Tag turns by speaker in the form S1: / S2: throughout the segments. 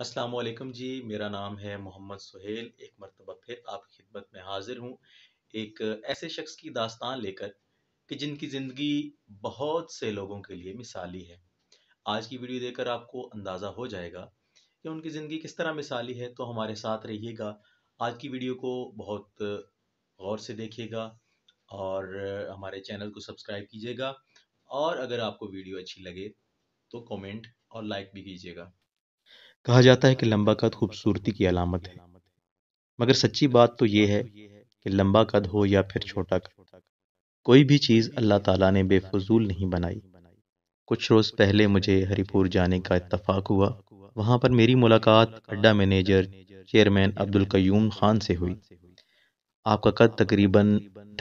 S1: अस्सलाम जी मेरा नाम है मोहम्मद सुहेल एक मरतबा फिर आपकी खिदमत में हाजिर हूँ एक ऐसे शख्स की दास्तान लेकर कि जिनकी ज़िंदगी बहुत से लोगों के लिए मिसाली है आज की वीडियो देखकर आपको अंदाज़ा हो जाएगा कि उनकी ज़िंदगी किस तरह मिसाली है तो हमारे साथ रहिएगा आज की वीडियो को बहुत गौर से देखिएगा और हमारे चैनल को सब्सक्राइब कीजिएगा और अगर आपको वीडियो अच्छी लगे तो कमेंट और लाइक भी कीजिएगा कहा जाता है कि लंबा कद खूबसूरती की अलामत है मगर सच्ची बात तो ये है कि लंबा कद हो या फिर छोटा कद कोई भी चीज़ अल्लाह ताला ने बेफजूल नहीं बनाई कुछ रोज़ पहले मुझे हरिपुर जाने का इतफाक हुआ वहाँ पर मेरी मुलाकात अड्डा मैनेजर चेयरमैन अब्दुल कयूम खान से हुई आपका कद तकरीबन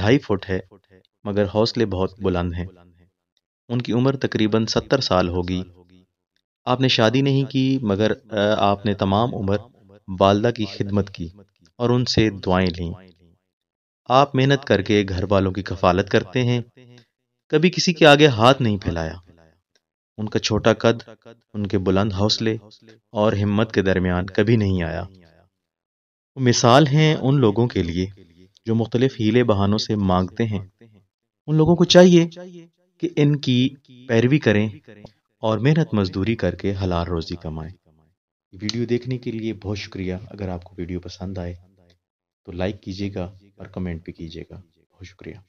S1: ढाई फुट है मगर हौसले बहुत बुलंद हैं उनकी उम्र तकरीबन सत्तर साल होगी आपने शादी नहीं की मगर आपने तमाम उम्र वालदा की खिदमत की और उनसे दुआएं ली आप मेहनत करके घर वालों की कफालत करते हैं कभी किसी के आगे हाथ नहीं फैलाया उनका छोटा कद उनके बुलंद हौसले और हिम्मत के दरमियान कभी नहीं आया वो मिसाल हैं उन लोगों के लिए जो मुख्तलिफ हीले बहानों से मांगते हैं
S2: उन लोगों को चाहिए कि
S1: इनकी पैरवी करें और मेहनत मजदूरी करके हलाल रोज़ी कमाएं वीडियो देखने के लिए बहुत शुक्रिया अगर आपको वीडियो पसंद आए तो लाइक कीजिएगा और कमेंट भी कीजिएगा बहुत शुक्रिया